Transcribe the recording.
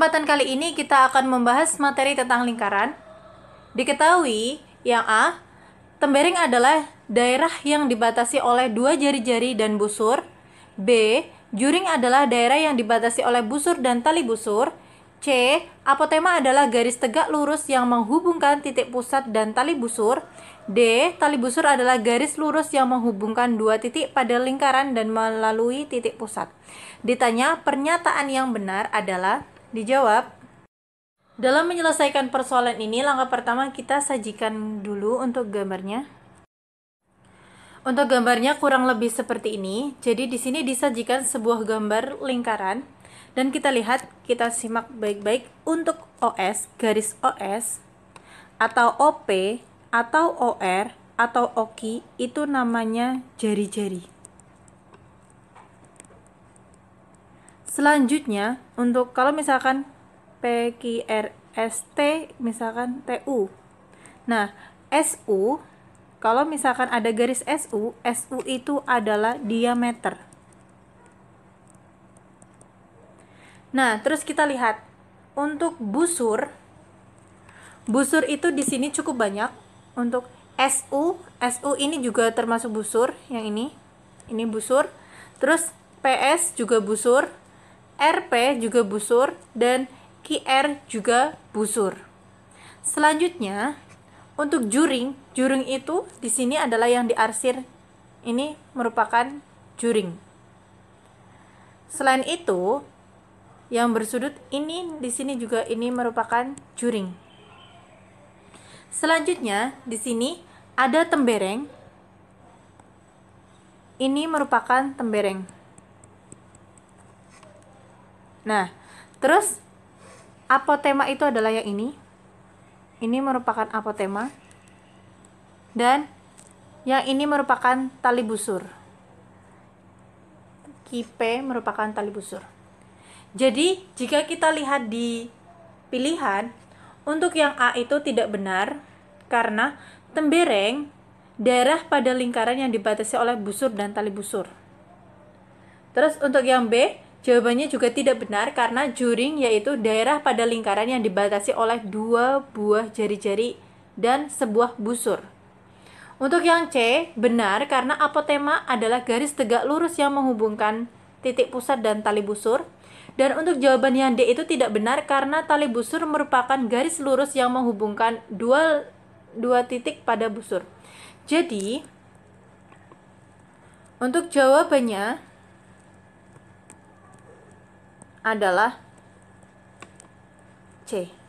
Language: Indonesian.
kesempatan kali ini kita akan membahas materi tentang lingkaran. Diketahui yang A, tembering adalah daerah yang dibatasi oleh dua jari-jari dan busur. B, juring adalah daerah yang dibatasi oleh busur dan tali busur. C. Apotema adalah garis tegak lurus yang menghubungkan titik pusat dan tali busur. D. Tali busur adalah garis lurus yang menghubungkan dua titik pada lingkaran dan melalui titik pusat. Ditanya, pernyataan yang benar adalah Dijawab, dalam menyelesaikan persoalan ini, langkah pertama kita sajikan dulu untuk gambarnya. Untuk gambarnya kurang lebih seperti ini. Jadi di sini disajikan sebuah gambar lingkaran dan kita lihat, kita simak baik-baik untuk OS, garis OS atau OP atau OR atau OKI itu namanya jari-jari. Selanjutnya, untuk kalau misalkan PQRST misalkan TU. Nah, SU kalau misalkan ada garis SU, SU itu adalah diameter. Nah, terus kita lihat untuk busur busur itu di sini cukup banyak untuk SU, SU ini juga termasuk busur yang ini. Ini busur. Terus PS juga busur, RP juga busur, dan QR juga busur. Selanjutnya, untuk juring, juring itu di sini adalah yang diarsir. Ini merupakan juring. Selain itu, yang bersudut ini di sini juga ini merupakan juring. Selanjutnya, di sini ada tembereng. Ini merupakan tembereng. Nah, terus apotema itu adalah yang ini. Ini merupakan apotema. Dan yang ini merupakan tali busur. Kipe merupakan tali busur. Jadi, jika kita lihat di pilihan, untuk yang A itu tidak benar karena tembereng daerah pada lingkaran yang dibatasi oleh busur dan tali busur. Terus untuk yang B, Jawabannya juga tidak benar karena juring yaitu daerah pada lingkaran yang dibatasi oleh dua buah jari-jari dan sebuah busur. Untuk yang C, benar karena apotema adalah garis tegak lurus yang menghubungkan titik pusat dan tali busur. Dan untuk jawaban yang D itu tidak benar karena tali busur merupakan garis lurus yang menghubungkan dua, dua titik pada busur. Jadi, untuk jawabannya adalah C.